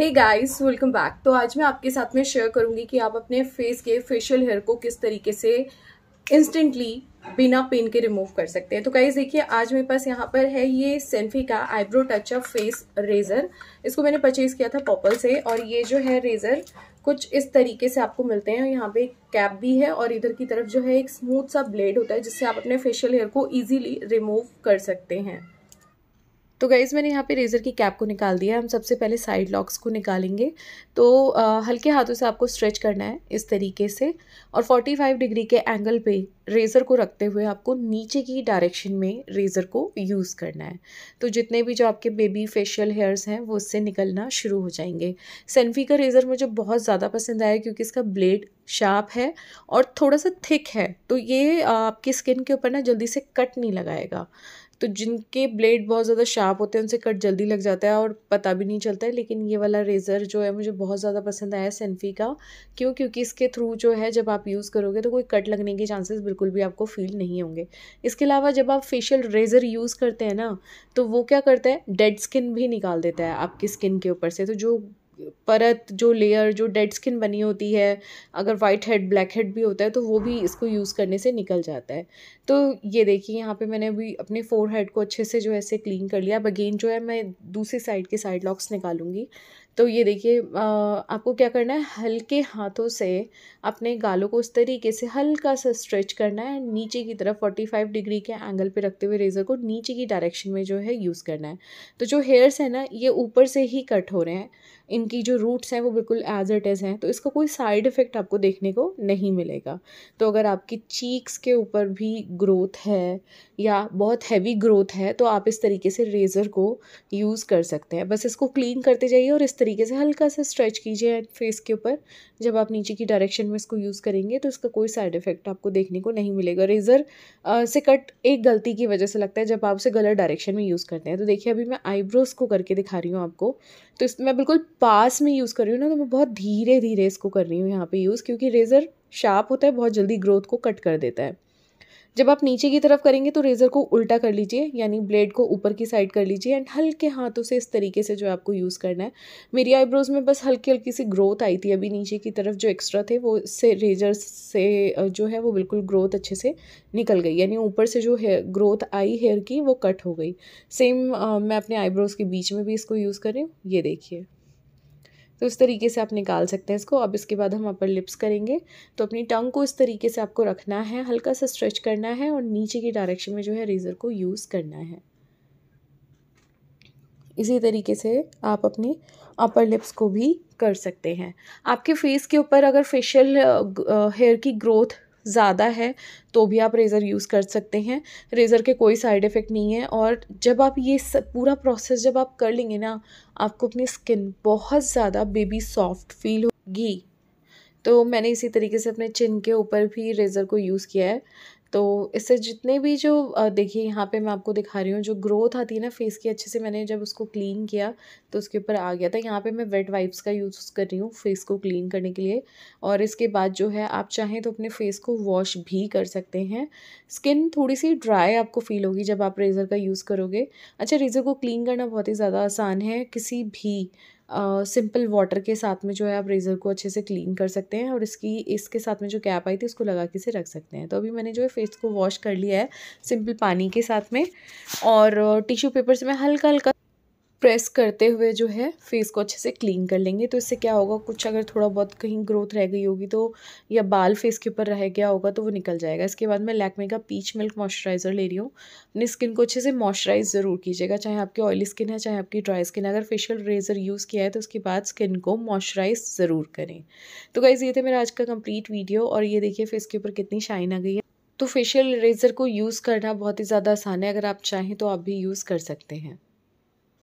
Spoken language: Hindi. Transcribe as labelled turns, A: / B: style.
A: हे गाइस वेलकम बैक तो आज मैं आपके साथ में शेयर करूंगी कि आप अपने फेस के फेशियल हेयर को किस तरीके से इंस्टेंटली बिना पेन के रिमूव कर सकते हैं तो गाइस देखिए आज मेरे पास यहाँ पर है ये सेन्फी का आईब्रो टच फेस रेजर इसको मैंने परचेज किया था पॉपल से और ये जो है रेजर कुछ इस तरीके से आपको मिलते हैं यहाँ पे कैप भी है और इधर की तरफ जो है एक स्मूथ सा ब्लेड होता है जिससे आप अपने फेशियल हेयर को ईजिली रिमूव कर सकते हैं तो गाइज़ मैंने यहाँ पे रेज़र की कैप को निकाल दिया हम सबसे पहले साइड लॉक्स को निकालेंगे तो आ, हल्के हाथों से आपको स्ट्रेच करना है इस तरीके से और 45 डिग्री के एंगल पे रेज़र को रखते हुए आपको नीचे की डायरेक्शन में रेज़र को यूज़ करना है तो जितने भी जो आपके बेबी फेशियल हेयर्स हैं वो उससे निकलना शुरू हो जाएंगे सेनफी का रेज़र मुझे बहुत ज़्यादा पसंद आया क्योंकि इसका ब्लेड शार्प है और थोड़ा सा थिक है तो ये आपकी स्किन के ऊपर ना जल्दी से कट नहीं लगाएगा तो जिनके ब्लेड बहुत ज़्यादा शार्प होते हैं उनसे कट जल्दी लग जाता है और पता भी नहीं चलता है लेकिन ये वाला रेज़र जो है मुझे बहुत ज़्यादा पसंद आया सेन्फी का क्यों क्योंकि इसके थ्रू जो है जब आप यूज़ करोगे तो कोई कट लगने के चांसेस बिल्कुल भी आपको फील नहीं होंगे इसके अलावा जब आप फेशियल रेज़र यूज़ करते हैं ना तो वो क्या करता है डेड स्किन भी निकाल देता है आपकी स्किन के ऊपर से तो जो परत जो लेयर जो डेड स्किन बनी होती है अगर वाइट हेड ब्लैक हेड भी होता है तो वो भी इसको यूज़ करने से निकल जाता है तो ये देखिए यहाँ पे मैंने अभी अपने फोर हेड को अच्छे से जो ऐसे क्लीन कर लिया अब अगेन जो है मैं दूसरी साइड के साइड लॉक्स निकालूंगी तो ये देखिए आपको क्या करना है हल्के हाथों से अपने गालों को उस तरीके से हल्का सा स्ट्रेच करना है नीचे की तरफ 45 डिग्री के एंगल पे रखते हुए रेज़र को नीचे की डायरेक्शन में जो है यूज़ करना है तो जो हेयर्स हैं ना ये ऊपर से ही कट हो रहे हैं इनकी जो रूट्स हैं वो बिल्कुल एज इट इज़ हैं तो इसका कोई साइड इफ़ेक्ट आपको देखने को नहीं मिलेगा तो अगर आपकी चीक्स के ऊपर भी ग्रोथ है या बहुत हैवी ग्रोथ है तो आप इस तरीके से रेज़र को यूज़ कर सकते हैं बस इसको क्लीन करते जाइए और इस तरीके तरीके से हल्का सा स्ट्रेच कीजिए फेस के ऊपर जब आप नीचे की डायरेक्शन में इसको यूज़ करेंगे तो इसका कोई साइड इफेक्ट आपको देखने को नहीं मिलेगा रेज़र से कट एक गलती की वजह से लगता है जब आप उसे गलत डायरेक्शन में यूज़ करते हैं तो देखिए अभी मैं आईब्रोज़ को करके दिखा रही हूँ आपको तो इस मैं बिल्कुल पास में यूज़ कर रही हूँ ना तो मैं बहुत धीरे धीरे इसको कर रही हूँ यहाँ पर यूज़ क्योंकि रेज़र शार्प होता है बहुत जल्दी ग्रोथ को कट कर देता है जब आप नीचे की तरफ करेंगे तो रेज़र को उल्टा कर लीजिए यानी ब्लेड को ऊपर की साइड कर लीजिए एंड हल्के हाथों से इस तरीके से जो आपको यूज़ करना है मेरी आईब्रोज़ में बस हल्की हल्की सी ग्रोथ आई थी अभी नीचे की तरफ जो एक्स्ट्रा थे वो से रेजर से जो है वो बिल्कुल ग्रोथ अच्छे से निकल गई यानी ऊपर से जो हेयर ग्रोथ आई हेयर की वो कट हो गई सेम मैं अपने आईब्रोज़ के बीच में भी इसको यूज़ कर रही हूँ ये देखिए तो इस तरीके से आप निकाल सकते हैं इसको अब इसके बाद हम अपर लिप्स करेंगे तो अपनी टंग को इस तरीके से आपको रखना है हल्का सा स्ट्रेच करना है और नीचे की डायरेक्शन में जो है रेज़र को यूज़ करना है इसी तरीके से आप अपनी अपर लिप्स को भी कर सकते हैं आपके फेस के ऊपर अगर फेशियल हेयर की ग्रोथ ज़्यादा है तो भी आप रेज़र यूज़ कर सकते हैं रेज़र के कोई साइड इफ़ेक्ट नहीं है और जब आप ये सब पूरा प्रोसेस जब आप कर लेंगे ना आपको अपनी स्किन बहुत ज़्यादा बेबी सॉफ्ट फील होगी तो मैंने इसी तरीके से अपने चिन के ऊपर भी रेज़र को यूज़ किया है तो इससे जितने भी जो देखिए यहाँ पे मैं आपको दिखा रही हूँ जो ग्रोथ आती है ना फेस की अच्छे से मैंने जब उसको क्लीन किया तो उसके ऊपर आ गया था यहाँ पे मैं वेट वाइप्स का यूज़ कर रही हूँ फेस को क्लीन करने के लिए और इसके बाद जो है आप चाहें तो अपने फेस को वॉश भी कर सकते हैं स्किन थोड़ी सी ड्राई आपको फील होगी जब आप रेज़र का यूज़ करोगे अच्छा रेज़र को क्लीन करना बहुत ही ज़्यादा आसान है किसी भी सिंपल वाटर के साथ में जो है आप रेज़र को अच्छे से क्लीन कर सकते हैं और इसकी इसके साथ में जो कैप आई थी उसको लगा के से रख सकते हैं तो अभी मैंने जो है फेस को वॉश कर लिया है सिंपल पानी के साथ में और टिश्यू पेपर से मैं हल्का हल्का प्रेस करते हुए जो है फेस को अच्छे से क्लीन कर लेंगे तो इससे क्या होगा कुछ अगर थोड़ा बहुत कहीं ग्रोथ रह गई होगी तो या बाल फेस के ऊपर रह गया होगा तो वो निकल जाएगा इसके बाद मैं लैकमे का पीच मिल्क मॉइस्चराइज़र ले रही हूँ अपनी स्किन को अच्छे से मॉइस्चराइज ज़रूर कीजिएगा चाहे आपकी ऑयली स्किन है चाहे आपकी ड्राई स्किन है अगर फेशियल रेजर यूज़ किया है तो उसके बाद स्किन को मॉइस्चराइज ज़रूर करें तो गाइज़ ये थे मेरा आज का कम्प्लीट वीडियो और ये देखिए फेस के ऊपर कितनी शाइन आ गई है तो फेशियल रेजर को यूज़ करना बहुत ही ज़्यादा आसान है अगर आप चाहें तो आप भी यूज़ कर सकते हैं